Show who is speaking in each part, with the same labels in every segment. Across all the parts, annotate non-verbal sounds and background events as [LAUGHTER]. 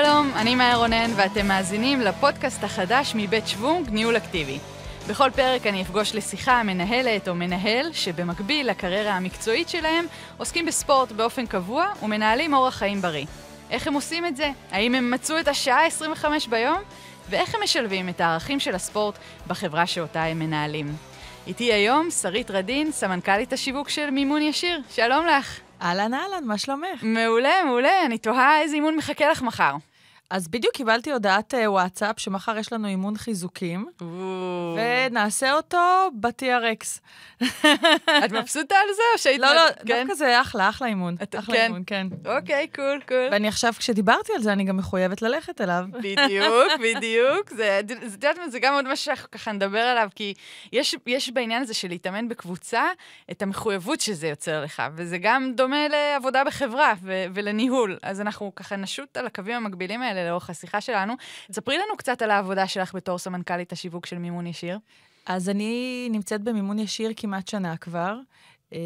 Speaker 1: שלום, אני מאיה רונן, ואתם מאזינים לפודקאסט החדש מבית שוונג, ניהול אקטיבי. בכל פרק אני אפגוש לשיחה מנהלת או מנהל, שבמקביל לקריירה המקצועית שלהם, עוסקים בספורט באופן קבוע ומנהלים אורח חיים בריא. איך הם עושים את זה? האם הם מצאו את השעה 25 ביום? ואיך הם משלבים את הערכים של הספורט בחברה שאותה הם מנהלים. איתי היום שרית רדין, סמנכ"לית השיווק של מימון ישיר. שלום לך. אהלן אהלן, מה שלומך? מעולה,
Speaker 2: מעולה. אני תוהה איזה אימון מחכה לך מחר. אז בדיוק קיבלתי הודעת אה, וואטסאפ שמחר יש לנו אימון חיזוקים, ונעשה אותו ב-TRX. את מבסוטה על זה או שהיית... לא, לא, כן? דווקא זה אחלה, אחלה אימון. אחלה כן. אימון, כן. אוקיי, קול, קול. ואני עכשיו, כשדיברתי על זה, אני גם מחויבת ללכת אליו. בדיוק, [LAUGHS]
Speaker 1: בדיוק. את יודעת מה, זה גם עוד משהו שאנחנו ככה נדבר עליו, כי יש בעניין הזה של להתאמן בקבוצה, את המחויבות שזה יוצר לך, וזה גם דומה לעבודה בחברה ולניהול. אז אנחנו ככה נשות על הקווים המקבילים האלה לאורך השיחה שלנו. תספרי לנו קצת על העבודה שלך
Speaker 2: בתור סמנכ"לית השיווק של מימון ישיר. אז אני נמצאת במימון ישיר כמעט שנה כבר. אה,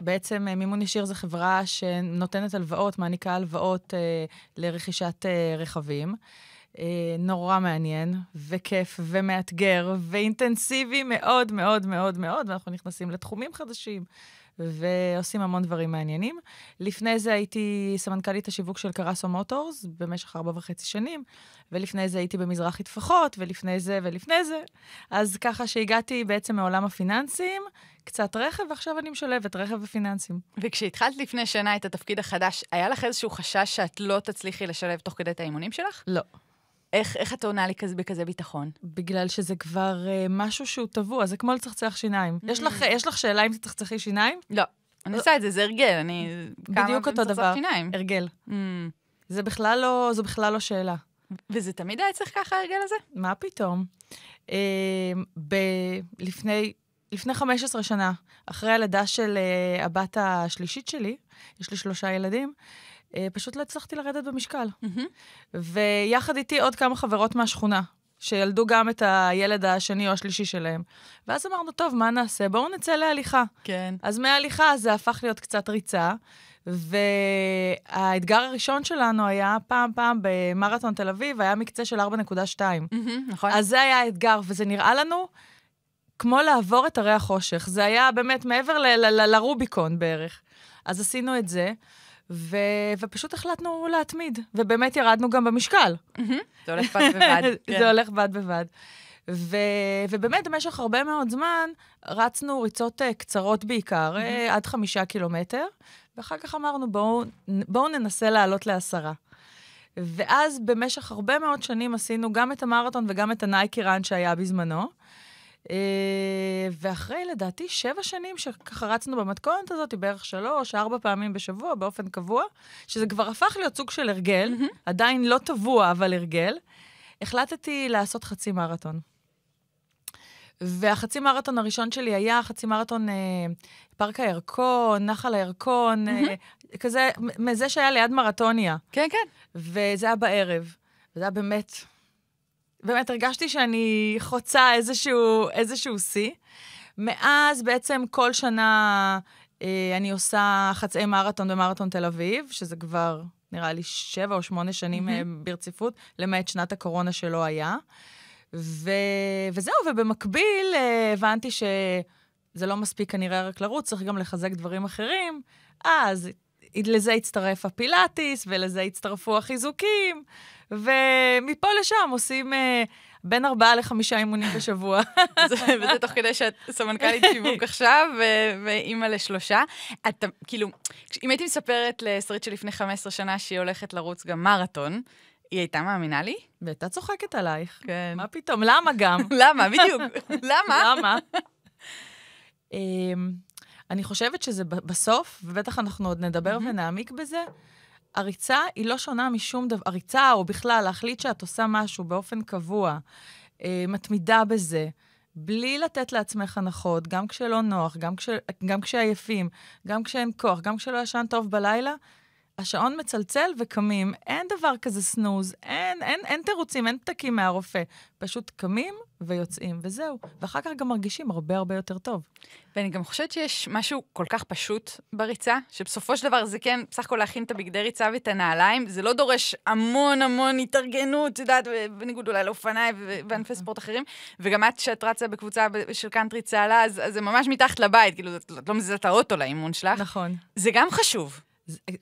Speaker 2: בעצם אה, מימון ישיר זו חברה שנותנת הלוואות, מעניקה הלוואות אה, לרכישת רכבים. נורא מעניין, וכיף, ומאתגר, ואינטנסיבי מאוד מאוד מאוד מאוד, ואנחנו נכנסים לתחומים חדשים. ועושים המון דברים מעניינים. לפני זה הייתי סמנכ"לית השיווק של קרסו מוטורס במשך ארבע וחצי שנים, ולפני זה הייתי במזרח התפחות, ולפני זה ולפני זה. אז ככה שהגעתי בעצם מעולם הפיננסים, קצת רכב, ועכשיו אני משלבת רכב ופיננסים. וכשהתחלת לפני שנה את התפקיד החדש, היה לך איזשהו
Speaker 1: חשש שאת לא תצליחי לשלב תוך כדי את האימונים שלך? לא. איך, איך את עונה לי כזה, בכזה
Speaker 2: ביטחון? בגלל שזה כבר אה, משהו שהוא טבוע, זה כמו לצחצח שיניים. Mm-hmm. יש, לך, mm. יש לך שאלה
Speaker 1: אם תצחצחי שיניים? לא. אני לא. עושה את זה, זה הרגל, אני... בדיוק אותו דבר, שיניים. הרגל.
Speaker 2: Mm. hmm זה בכלל לא, זו בכלל לא שאלה. וזה תמיד היה צריך ככה, ההרגל הזה? מה פתאום? אה, ב- לפני, לפני 15 שנה, אחרי הלידה של אה, הבת השלישית שלי, יש לי שלושה ילדים, אה, פשוט לא הצלחתי לרדת במשקל. Mm-hmm. ויחד איתי עוד כמה חברות מהשכונה, שילדו גם את הילד השני או השלישי שלהם. ואז אמרנו, טוב, מה נעשה? בואו נצא להליכה. כן. אז מההליכה זה הפך להיות קצת ריצה, והאתגר הראשון שלנו היה פעם פעם במרתון תל אביב, היה מקצה של 4.2. Mm-hmm, נכון. אז זה היה האתגר, וזה נראה לנו... כמו לעבור את הרי החושך. זה היה באמת מעבר לרוביקון בערך. אז עשינו את זה, ו... ופשוט החלטנו להתמיד, ובאמת ירדנו גם במשקל. זה הולך בד בבד. [LAUGHS] זה כן. הולך בד בבד. ו... ובאמת, במשך הרבה מאוד זמן רצנו ריצות uh, קצרות בעיקר, mm-hmm. uh, עד חמישה קילומטר, ואחר כך אמרנו, בואו בוא ננסה לעלות לעשרה. ואז במשך הרבה מאוד שנים עשינו גם את המרתון וגם את הנייקי רן שהיה בזמנו. אה, ואחרי, לדעתי, שבע שנים שככה רצנו במתכונת הזאת, בערך שלוש, ארבע פעמים בשבוע, באופן קבוע, שזה כבר הפך להיות סוג של הרגל, mm-hmm. עדיין לא טבוע, אבל הרגל, החלטתי לעשות חצי מרתון. והחצי מרתון הראשון שלי היה חצי מרתון אה, פארק הירקון, נחל הירקון, mm-hmm. אה, כזה, מזה שהיה ליד מרתוניה. כן, כן. וזה היה בערב, וזה היה באמת באמת הרגשתי שאני חוצה איזשהו, איזשהו שיא. מאז בעצם כל שנה אה, אני עושה חצאי מרתון במרתון תל אביב, שזה כבר נראה לי שבע או שמונה שנים mm-hmm. ברציפות, למעט שנת הקורונה שלא היה. ו... וזהו, ובמקביל אה, הבנתי שזה לא מספיק כנראה רק לרוץ, צריך גם לחזק דברים אחרים. אז לזה הצטרף הפילאטיס, ולזה הצטרפו החיזוקים, ומפה לשם עושים אה, בין ארבעה לחמישה אימונים בשבוע. [LAUGHS] וזה תוך כדי שאת סמנכ"לית שיווק [LAUGHS] עכשיו,
Speaker 1: ואימא לשלושה. את, כאילו, אם הייתי מספרת לשרית שלפני 15 שנה שהיא הולכת לרוץ גם מרתון, היא הייתה מאמינה לי? והייתה צוחקת עלייך. כן. מה
Speaker 2: פתאום? למה גם? למה? בדיוק. [LAUGHS] למה? למה? אמ, אני חושבת שזה בסוף, ובטח אנחנו עוד נדבר mm-hmm. ונעמיק בזה, הריצה היא לא שונה משום דבר, הריצה או בכלל להחליט שאת עושה משהו באופן קבוע, אה, מתמידה בזה, בלי לתת לעצמך הנחות, גם כשלא נוח, גם, כש, גם כשעייפים, גם כשאין כוח, גם כשלא ישן טוב בלילה, השעון מצלצל וקמים, אין דבר כזה סנוז, אין, אין, אין תירוצים, אין פתקים מהרופא. פשוט קמים ויוצאים, וזהו. ואחר כך גם מרגישים הרבה הרבה יותר טוב. ואני גם חושבת שיש משהו כל כך פשוט בריצה,
Speaker 1: שבסופו של דבר זה כן, בסך הכל להכין את הבגדי ריצה ואת הנעליים, זה לא דורש המון המון התארגנות, את יודעת, בניגוד אולי לאופניים וענפי נכון. ספורט אחרים. וגם את, שאת רצה בקבוצה של קאנטרי צהלה, אז, אז זה ממש מתחת לבית, כאילו,
Speaker 2: את לא מזיזה את האוטו לאימון שלך. נכון. זה גם חשוב.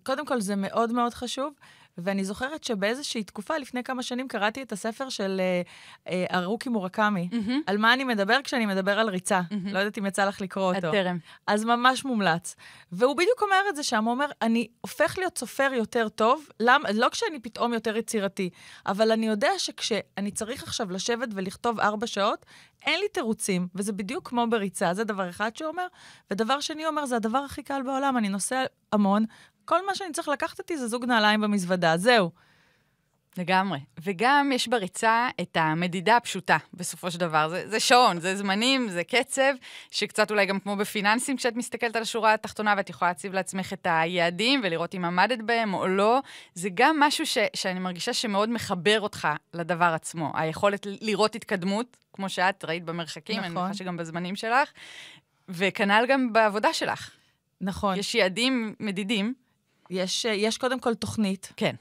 Speaker 2: קודם כל, זה מאוד מאוד חשוב. ואני זוכרת שבאיזושהי תקופה, לפני כמה שנים, קראתי את הספר של ארוכי אה, אה, מורקמי, mm-hmm. על מה אני מדבר כשאני מדבר על ריצה. Mm-hmm. לא יודעת אם יצא לך לקרוא אותו. הטרם. אז ממש מומלץ. והוא בדיוק אומר את זה שם, הוא אומר, אני הופך להיות סופר יותר טוב, למ... לא כשאני פתאום יותר יצירתי, אבל אני יודע שכשאני צריך עכשיו לשבת ולכתוב ארבע שעות, אין לי תירוצים, וזה בדיוק כמו בריצה, זה דבר אחד שהוא אומר. ודבר שני, הוא אומר, זה הדבר הכי קל בעולם, אני נוסע המון, כל מה שאני צריך לקחת אותי זה זוג נעליים במזוודה, זהו. לגמרי. וגם יש בריצה את המדידה
Speaker 1: הפשוטה, בסופו של דבר. זה, זה שעון, זה זמנים, זה קצב, שקצת אולי גם כמו בפיננסים, כשאת מסתכלת על השורה התחתונה ואת יכולה להציב לעצמך את היעדים ולראות אם עמדת בהם או לא. זה גם משהו ש, שאני מרגישה שמאוד מחבר אותך לדבר עצמו. היכולת לראות התקדמות, כמו שאת ראית במרחקים, נכון. אני מניחה נכון. שגם בזמנים שלך, וכנ"ל גם
Speaker 2: בעבודה שלך. נכון. יש יעדים מדידים. יש, אה, יש קודם כל תוכנית. כן.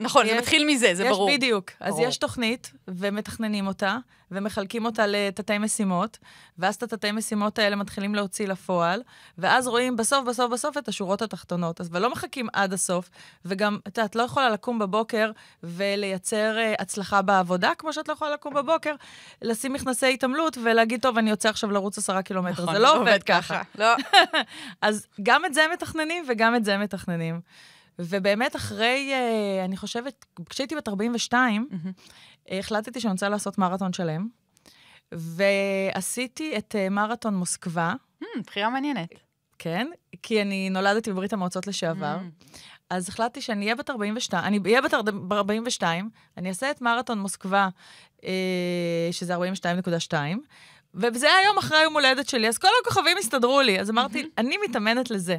Speaker 2: נכון, יש, זה מתחיל מזה, זה יש ברור. יש בדיוק. ברור. אז יש תוכנית, ומתכננים אותה, ומחלקים אותה לתתי משימות, ואז את התתי משימות האלה מתחילים להוציא לפועל, ואז רואים בסוף, בסוף, בסוף את השורות התחתונות. אז לא מחכים עד הסוף, וגם, את יודעת, לא יכולה לקום בבוקר ולייצר uh, הצלחה בעבודה, כמו שאת לא יכולה לקום בבוקר, לשים מכנסי התעמלות ולהגיד, טוב, אני יוצא עכשיו לרוץ עשרה קילומטר. נכון, זה לא, לא עובד ככה. לא. [LAUGHS] אז גם את זה מתכננים וגם את זה מתכננים. ובאמת אחרי, אה, אני חושבת, כשהייתי בת 42, mm-hmm. החלטתי שאני רוצה לעשות מרתון שלם, ועשיתי את אה, מרתון מוסקבה. Mm, בחירה מעניינת. כן, כי אני נולדתי בברית המועצות לשעבר. Mm-hmm. אז החלטתי שאני אהיה בת 42, אני אהיה בת 42, אני אעשה את מרתון מוסקבה, אה, שזה 42.2, וזה היה יום אחרי יום הולדת שלי, אז כל הכוכבים הסתדרו לי. אז אמרתי, אני מתאמנת לזה.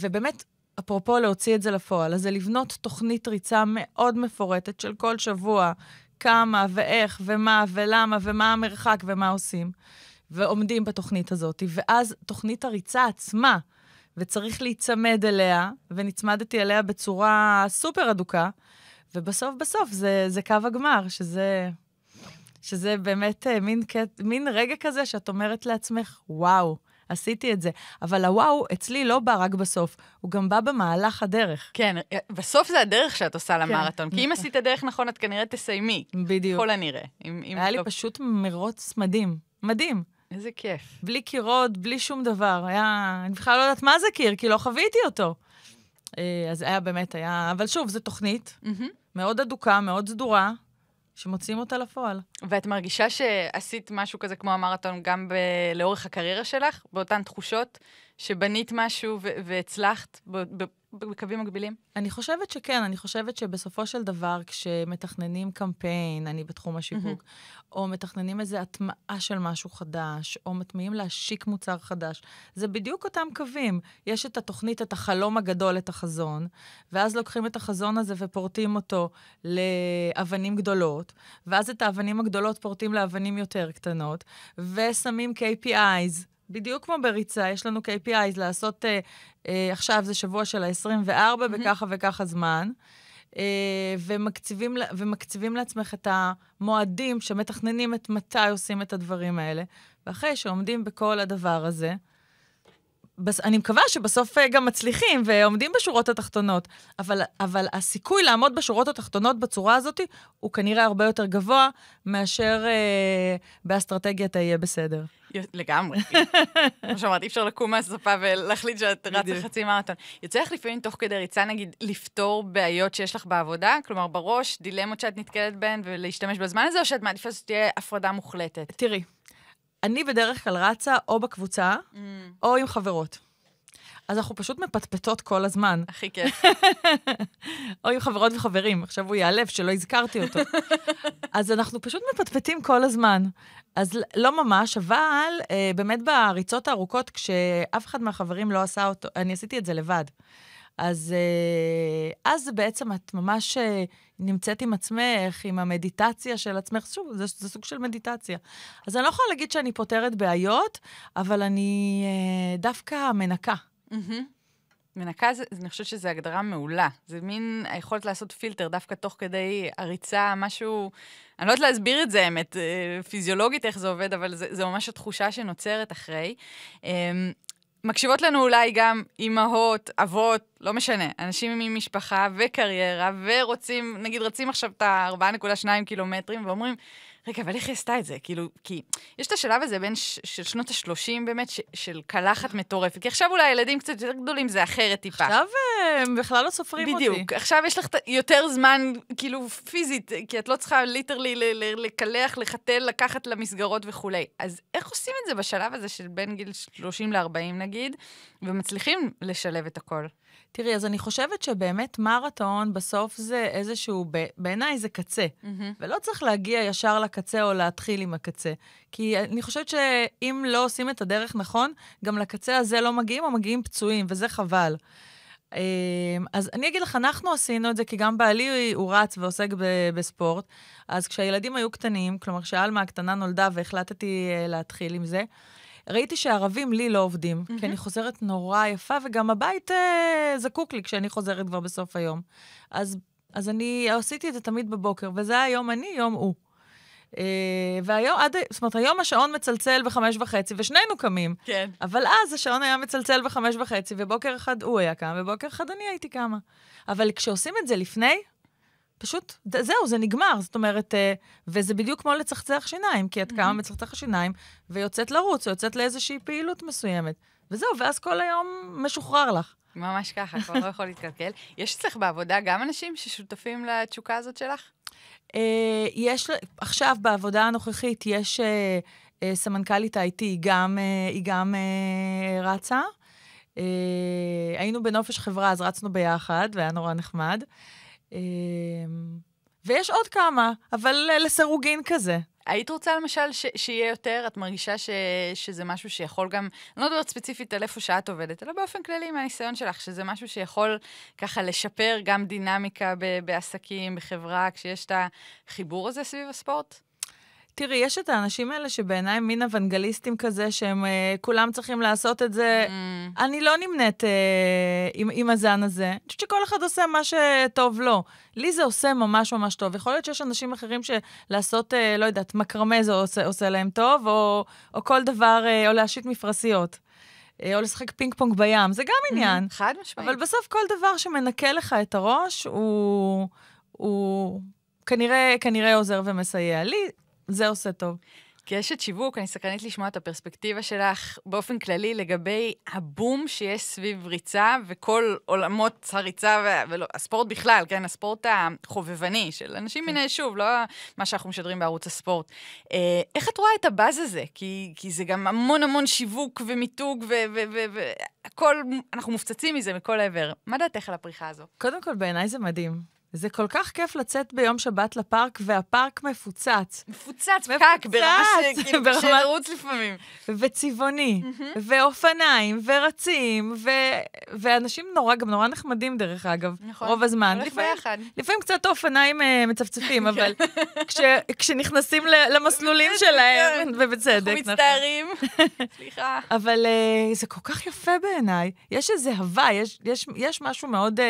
Speaker 2: ובאמת, אפרופו להוציא את זה לפועל, אז זה לבנות תוכנית ריצה מאוד מפורטת של כל שבוע, כמה ואיך ומה ולמה ומה המרחק ומה עושים. ועומדים בתוכנית הזאת, ואז תוכנית הריצה עצמה, וצריך להיצמד אליה, ונצמדתי אליה בצורה סופר אדוקה, ובסוף בסוף זה, זה קו הגמר, שזה, שזה באמת אה, מין, מין רגע כזה שאת אומרת לעצמך, וואו, עשיתי את זה. אבל הוואו אצלי לא בא רק בסוף, הוא גם בא במהלך הדרך. כן, בסוף זה הדרך שאת עושה כן. למרתון, כי אם [LAUGHS]
Speaker 1: עשית דרך נכון, את כנראה תסיימי. בדיוק. כל הנראה.
Speaker 2: אם, אם היה לא... לי פשוט מרוץ מדהים. מדהים. איזה כיף. בלי קירות, בלי שום דבר. היה... אני בכלל לא יודעת מה זה קיר, כי לא חוויתי אותו. אה, אז היה באמת, היה... אבל שוב, זו תוכנית mm-hmm. מאוד אדוקה, מאוד סדורה. שמוציאים אותה לפועל.
Speaker 1: ואת מרגישה שעשית משהו כזה כמו המרתון גם ב- לאורך הקריירה שלך, באותן תחושות, שבנית משהו ו- והצלחת ב- ב- בקווים מקבילים?
Speaker 2: אני חושבת שכן, אני חושבת שבסופו של דבר, כשמתכננים קמפיין, אני בתחום השיווק, mm-hmm. או מתכננים איזו הטמעה של משהו חדש, או מטמיעים להשיק מוצר חדש. זה בדיוק אותם קווים. יש את התוכנית, את החלום הגדול, את החזון, ואז לוקחים את החזון הזה ופורטים אותו לאבנים גדולות, ואז את האבנים הגדולות פורטים לאבנים יותר קטנות, ושמים KPIs. בדיוק כמו בריצה, יש לנו KPIs לעשות, אה, אה, עכשיו זה שבוע של ה-24 mm-hmm. בככה וככה זמן. אה, ומקציבים, ומקציבים לעצמך את המועדים שמתכננים את מתי עושים את הדברים האלה. ואחרי שעומדים בכל הדבר הזה, אני מקווה שבסוף אה, גם מצליחים ועומדים בשורות התחתונות, אבל, אבל הסיכוי לעמוד בשורות התחתונות בצורה הזאת הוא כנראה הרבה יותר גבוה מאשר אה, באסטרטגיית ה"יהיה בסדר".
Speaker 1: לגמרי. כמו שאמרת, אי אפשר לקום מהספה ולהחליט שאת רצת חצי מרתון. יוצא לך לפעמים תוך כדי ריצה, נגיד, לפתור בעיות שיש לך בעבודה? כלומר, בראש, דילמות שאת נתקלת בהן ולהשתמש בזמן הזה, או שאת מעדיפה
Speaker 2: שתהיה הפרדה מוחלטת? תראי, אני בדרך כלל רצה או בקבוצה, mm. או עם חברות. אז אנחנו פשוט מפטפטות כל הזמן. הכי כיף. [LAUGHS] או עם חברות וחברים, עכשיו הוא ייעלב שלא הזכרתי אותו. אז אנחנו פשוט מפטפטים כל הזמן. אז לא ממש, אבל אה, באמת בריצות הארוכות, כשאף אחד מהחברים לא עשה אותו, אני עשיתי את זה לבד. אז, אה, אז בעצם את ממש... אה, נמצאת עם עצמך, עם המדיטציה של עצמך, שוב, זה, זה סוג של מדיטציה. אז אני לא יכולה להגיד שאני פותרת בעיות, אבל אני אה, דווקא מנקה. Mm-hmm. מנקה, זה, אני חושבת שזו הגדרה מעולה. זה
Speaker 1: מין היכולת לעשות פילטר דווקא תוך כדי הריצה, משהו... אני לא יודעת להסביר את זה, האמת, אה, פיזיולוגית איך זה עובד, אבל זה, זה ממש התחושה שנוצרת אחרי. אמ, מקשיבות לנו אולי גם אימהות, אבות, לא משנה, אנשים עם משפחה וקריירה, ורוצים, נגיד רצים עכשיו את ה-4.2 קילומטרים ואומרים, רגע, אבל איך היא עשתה את זה? כאילו, כי יש את השלב הזה בין ש... של שנות ה-30 באמת, ש... של קלחת מטורפת. כי עכשיו אולי הילדים קצת יותר גדולים, זה אחרת טיפה. עכשיו אה, הם בכלל לא סופרים בדיוק. אותי. בדיוק. עכשיו יש לך יותר זמן, כאילו, פיזית, כי את לא צריכה ליטרלי לקלח, לחתל, לקחת למסגרות וכולי. אז איך עושים את זה בשלב הזה של בין גיל 30 ל-40
Speaker 2: נגיד, ומצליחים לשלב את הכל? תראי, אז אני חושבת שבאמת מרתון בסוף זה איזשהו, בעיניי זה קצה. Mm-hmm. ולא צריך להגיע ישר לקצה. הקצה או להתחיל עם הקצה. כי אני חושבת שאם לא עושים את הדרך נכון, גם לקצה הזה לא מגיעים או מגיעים פצועים, וזה חבל. אמ, אז אני אגיד לך, אנחנו עשינו את זה, כי גם בעלי הוא רץ ועוסק בספורט. אז כשהילדים היו קטנים, כלומר כשאלמה הקטנה נולדה והחלטתי אה, להתחיל עם זה, ראיתי שערבים לי לא עובדים, mm-hmm. כי אני חוזרת נורא יפה, וגם הבית אה, זקוק לי כשאני חוזרת כבר בסוף היום. אז, אז אני עשיתי את זה תמיד בבוקר, וזה היום אני, יום הוא. אה, והיום, עד, זאת אומרת, היום השעון מצלצל בחמש וחצי, ושנינו קמים. כן. אבל אז השעון היה מצלצל בחמש וחצי, ובוקר אחד הוא היה קם, ובוקר אחד אני הייתי קמה. אבל כשעושים את זה לפני, פשוט, זהו, זה נגמר. זאת אומרת, אה, וזה בדיוק כמו לצחצח שיניים, כי את קמה מצחצח השיניים, ויוצאת לרוץ, או יוצאת לאיזושהי פעילות מסוימת. וזהו, ואז כל היום משוחרר לך. ממש ככה, כבר לא יכול להתקלקל. יש אצלך בעבודה גם אנשים ששותפים לתשוקה הזאת שלך? אה, יש, עכשיו בעבודה הנוכחית יש אה, אה, סמנכ"לית IT, היא גם, היא גם רצה. היינו בנופש חברה, אז רצנו ביחד, והיה נורא נחמד. ויש עוד כמה, אבל לסירוגין כזה.
Speaker 1: היית רוצה למשל ש, שיהיה יותר, את מרגישה ש, שזה משהו שיכול גם, אני לא מדברת ספציפית על איפה שאת עובדת, אלא באופן כללי מהניסיון שלך, שזה משהו שיכול ככה לשפר גם דינמיקה ב, בעסקים, בחברה, כשיש את החיבור הזה סביב הספורט?
Speaker 2: תראי, יש את האנשים האלה שבעיניי הם מין אוונגליסטים כזה, שהם uh, כולם צריכים לעשות את זה. Mm. אני לא נמנית uh, עם, עם הזן הזה. אני חושבת שכל אחד עושה מה שטוב לו. לי זה עושה ממש ממש טוב. יכול להיות שיש אנשים אחרים שלעשות, uh, לא יודעת, מקרמה זה עושה, עושה להם טוב, או, או כל דבר, uh, או להשית מפרשיות. או לשחק פינג פונג בים, זה גם mm-hmm. עניין. חד משמעית. אבל בסוף כל דבר שמנקה לך את הראש, הוא, הוא כנראה, כנראה עוזר ומסייע. לי,
Speaker 1: זה עושה טוב. כאשת שיווק, אני סקרנית לשמוע את הפרספקטיבה שלך באופן כללי לגבי הבום שיש סביב ריצה וכל עולמות הריצה והספורט בכלל, כן? הספורט החובבני של אנשים כן. מן היישוב, לא מה שאנחנו משדרים בערוץ הספורט. אה, איך את רואה את הבאז הזה? כי, כי זה גם המון המון שיווק ומיתוג
Speaker 2: והכל, אנחנו מופצצים מזה מכל עבר. מה דעתך על הפריחה הזו? קודם כל, בעיניי זה מדהים. זה כל כך כיף לצאת ביום שבת לפארק, והפארק מפוצץ. מפוצץ,
Speaker 1: פקק, ברמה שכאילו [LAUGHS] קשה ברמת... לרוץ לפעמים.
Speaker 2: וצבעוני, mm-hmm. ואופניים, ורצים, ו... ואנשים נורא, גם נורא נחמדים דרך אגב, נכון, רוב הזמן. לפעמים, לפעמים קצת אופניים אה, מצפצפים, [LAUGHS] כן. אבל כש... כשנכנסים למסלולים שלהם, כן. ובצדק, אנחנו נכון. מצטערים, [LAUGHS] סליחה. אבל uh, זה כל כך יפה בעיניי. יש איזה הווה, יש, יש, יש משהו מאוד, uh,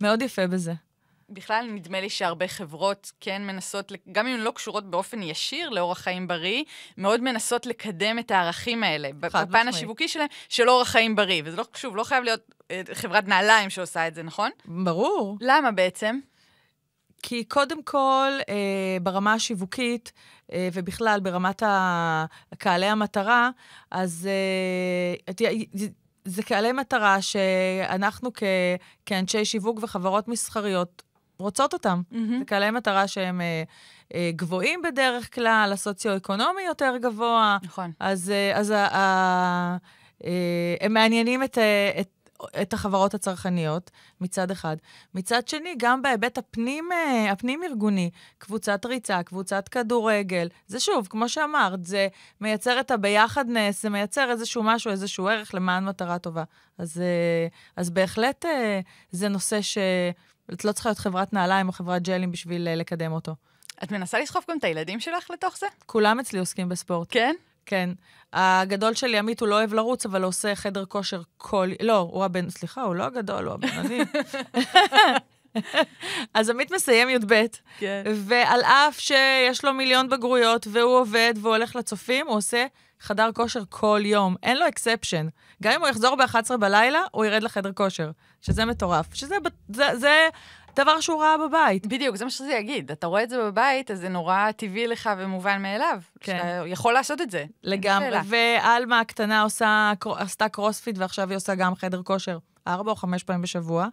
Speaker 2: מאוד יפה בזה.
Speaker 1: בכלל נדמה לי שהרבה חברות כן מנסות, גם אם הן לא קשורות באופן ישיר לאורח חיים בריא, מאוד מנסות לקדם את הערכים האלה, בפן השיווקי שלהם, של אורח חיים בריא. וזה לא, שוב, לא חייב להיות אה, חברת נעליים שעושה את זה, נכון? ברור.
Speaker 2: למה בעצם? כי קודם כל, אה, ברמה השיווקית, אה, ובכלל ברמת קהלי המטרה, אז אה, זה קהלי מטרה שאנחנו כ, כאנשי שיווק וחברות מסחריות רוצות אותם. Mm-hmm. זה קהלי מטרה שהם אה, אה, גבוהים בדרך כלל, הסוציו-אקונומי יותר גבוה. נכון. אז, אה, אז אה, אה, אה, הם מעניינים את, אה, את, את החברות הצרכניות מצד אחד. מצד שני, גם בהיבט הפנים, אה, הפנים-ארגוני, קבוצת ריצה, קבוצת כדורגל, זה שוב, כמו שאמרת, זה מייצר את הביחדנס, זה מייצר איזשהו משהו, איזשהו ערך למען מטרה טובה. אז, אה, אז בהחלט אה, זה נושא ש... את לא צריכה להיות חברת נעליים או חברת ג'לים בשביל אה, לקדם אותו. את מנסה לסחוף גם את הילדים שלך לתוך זה? כולם אצלי עוסקים בספורט. כן? כן. הגדול שלי, עמית, הוא לא אוהב לרוץ, אבל הוא עושה חדר כושר כל... לא, הוא הבן... סליחה, הוא לא הגדול, הוא הבן הבינוני. [LAUGHS] אז עמית מסיים י"ב, כן. ועל אף שיש לו מיליון בגרויות, והוא עובד והוא הולך לצופים, הוא עושה חדר כושר כל יום, אין לו אקספשן. גם אם הוא יחזור ב-11 בלילה, הוא ירד לחדר כושר, שזה מטורף. שזה זה, זה
Speaker 1: דבר שהוא ראה בבית. בדיוק, זה מה שזה יגיד. אתה רואה את זה בבית, אז זה נורא טבעי לך ומובן
Speaker 2: מאליו. כן. שאתה יכול לעשות את זה. לגמרי. ועלמה הקטנה עושה, עשתה קרוספיט ועכשיו היא עושה גם חדר כושר. ארבע או חמש פעמים בשבוע.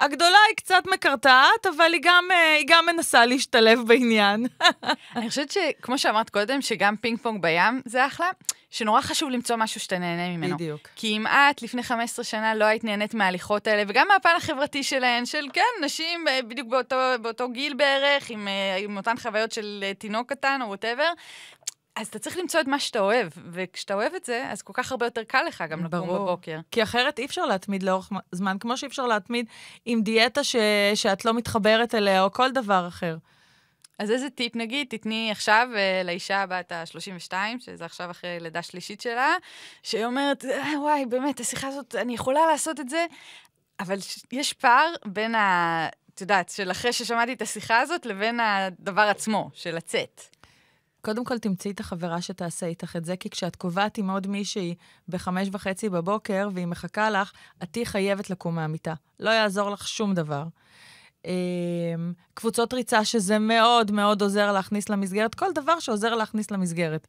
Speaker 2: הגדולה היא קצת מקרטעת, אבל היא גם, אה, היא גם מנסה להשתלב בעניין. [LAUGHS] אני חושבת שכמו
Speaker 1: שאמרת קודם, שגם פינג פונג בים זה אחלה, שנורא חשוב למצוא משהו שאתה נהנה ממנו. בדיוק. כי אם את לפני 15 שנה לא היית נהנית מההליכות האלה, וגם מהפן החברתי שלהן, של כן, נשים אה, בדיוק באותו, באותו גיל בערך, עם, אה, עם אותן חוויות של תינוק קטן או וואטאבר,
Speaker 2: אז אתה צריך למצוא את מה שאתה אוהב, וכשאתה אוהב את זה, אז כל כך הרבה יותר קל לך גם לקום בבוקר. כי אחרת אי אפשר להתמיד לאורך זמן, כמו שאי אפשר להתמיד עם דיאטה ש... שאת לא מתחברת אליה, או כל דבר אחר.
Speaker 1: אז איזה טיפ נגיד תתני עכשיו אה, לאישה בת ה-32, שזה עכשיו אחרי לידה שלישית שלה, שהיא אומרת, אה, וואי, באמת, השיחה הזאת, אני יכולה לעשות את זה, אבל יש פער בין ה... את יודעת, של אחרי ששמעתי את השיחה הזאת, לבין הדבר עצמו, של לצאת.
Speaker 2: קודם כל תמצאי את החברה שתעשה איתך את זה, כי כשאת קובעת עם עוד מישהי בחמש וחצי בבוקר והיא מחכה לך, את תהיי חייבת לקום מהמיטה. לא יעזור לך שום דבר. אמ, קבוצות ריצה, שזה מאוד מאוד עוזר להכניס למסגרת, כל דבר שעוזר להכניס למסגרת.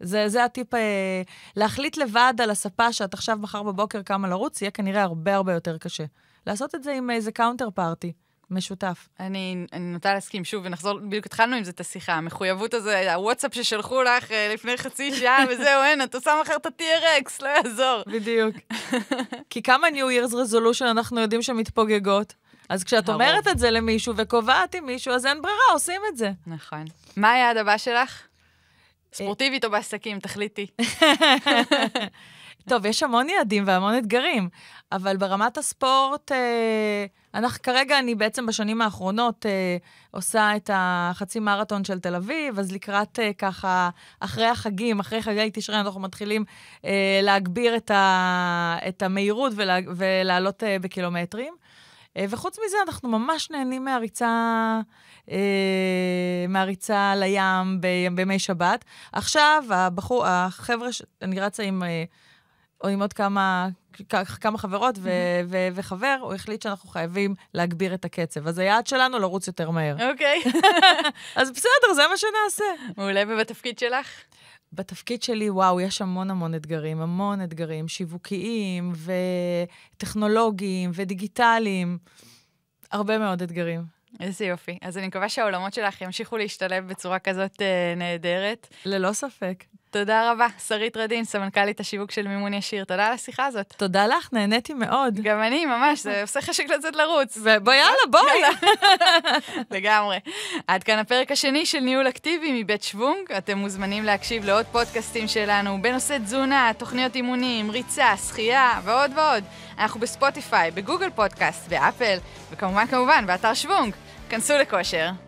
Speaker 2: זה, זה הטיפ, אה, להחליט לבד על הספה שאת עכשיו, מחר בבוקר קמה לרוץ, יהיה כנראה הרבה הרבה יותר קשה. לעשות את זה עם איזה קאונטר פארטי. משותף.
Speaker 1: אני, אני נוטה להסכים, שוב, ונחזור, בדיוק התחלנו עם זה את השיחה, המחויבות הזו, הוואטסאפ
Speaker 2: ששלחו לך
Speaker 1: אה, לפני חצי
Speaker 2: שעה, [LAUGHS] וזהו, אין, את עושה מחר את ה-TRX, לא יעזור. בדיוק. [LAUGHS] כי כמה New Year's Resolution אנחנו יודעים שמתפוגגות? אז כשאת הרוב. אומרת את זה למישהו וקובעת עם מישהו, אז אין ברירה, עושים את זה. נכון. מה היעד הבא שלך? אה, ספורטיבית או בעסקים, תחליטי. [LAUGHS] טוב, יש המון יעדים והמון אתגרים, אבל ברמת הספורט... אה... אנחנו כרגע, אני בעצם בשנים האחרונות אה, עושה את החצי מרתון של תל אביב, אז לקראת אה, ככה, אחרי החגים, אחרי חגי תשרי, אנחנו מתחילים אה, להגביר את, ה, את המהירות ולה, ולעלות אה, בקילומטרים. אה, וחוץ מזה, אנחנו ממש נהנים מהריצה, אה, מהריצה לים בימי שבת. עכשיו, הבחור, החבר'ה, אני רצה עם... אה, או עם עוד כמה, כמה חברות mm -hmm. ו- ו- וחבר, הוא החליט שאנחנו חייבים להגביר את הקצב. אז היעד שלנו לרוץ יותר מהר. אוקיי. Okay. [LAUGHS] אז בסדר, זה מה שנעשה. מעולה, ובתפקיד שלך? בתפקיד שלי, וואו, יש המון המון אתגרים, המון אתגרים שיווקיים וטכנולוגיים ודיגיטליים. הרבה מאוד אתגרים.
Speaker 1: איזה יופי. אז אני מקווה שהעולמות שלך ימשיכו להשתלב בצורה כזאת אה, נהדרת. ללא ספק. תודה רבה, שרית רדין, סמנכ"לית השיווק של מימון ישיר. תודה על השיחה הזאת. תודה לך, נהניתי מאוד. גם אני, ממש, זה עושה חשק לצאת לרוץ. בואי, יאללה, בואי. [LAUGHS] לגמרי. עד כאן הפרק השני של ניהול אקטיבי מבית שוונג. אתם מוזמנים להקשיב לעוד פודקאסטים שלנו בנושא תזונה, תוכניות אימונים, ריצה, שחייה ועוד ועוד. אנחנו בספוטיפיי, בגוגל פודקאסט, באפל, וכמובן, כמובן, באתר שוונג. כנסו לכושר.